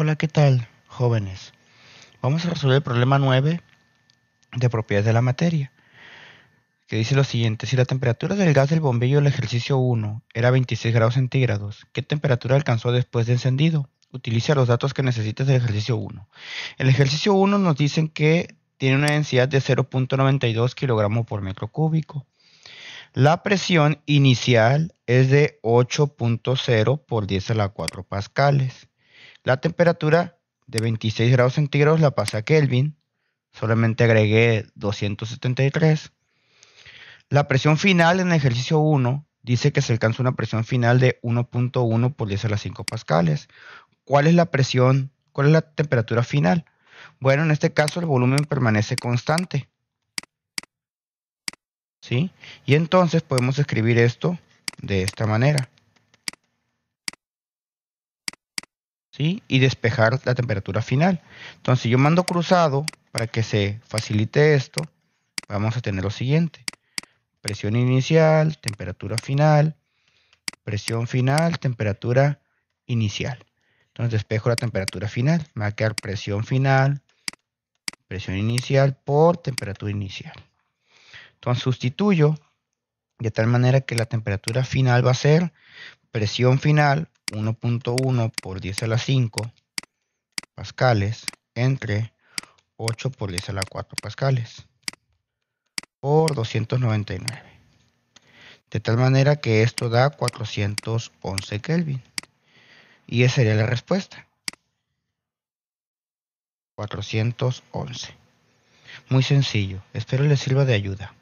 Hola, ¿qué tal, jóvenes? Vamos a resolver el problema 9 de propiedades de la materia, que dice lo siguiente, si la temperatura del gas del bombillo del ejercicio 1 era 26 grados centígrados, ¿qué temperatura alcanzó después de encendido? Utiliza los datos que necesitas del ejercicio 1. El ejercicio 1 nos dicen que tiene una densidad de 0.92 kilogramos por metro cúbico. La presión inicial es de 8.0 por 10 a la 4 pascales. La temperatura de 26 grados centígrados la pasa a Kelvin, solamente agregué 273. La presión final en el ejercicio 1 dice que se alcanza una presión final de 1.1 por 10 a las 5 pascales. ¿Cuál es la presión? ¿Cuál es la temperatura final? Bueno, en este caso el volumen permanece constante. ¿Sí? Y entonces podemos escribir esto de esta manera. y despejar la temperatura final. Entonces, si yo mando cruzado para que se facilite esto, vamos a tener lo siguiente. Presión inicial, temperatura final, presión final, temperatura inicial. Entonces despejo la temperatura final. va a quedar presión final, presión inicial por temperatura inicial. Entonces sustituyo de tal manera que la temperatura final va a ser presión final 1.1 por 10 a la 5 pascales entre 8 por 10 a la 4 pascales por 299. De tal manera que esto da 411 Kelvin. Y esa sería la respuesta. 411. Muy sencillo. Espero les sirva de ayuda.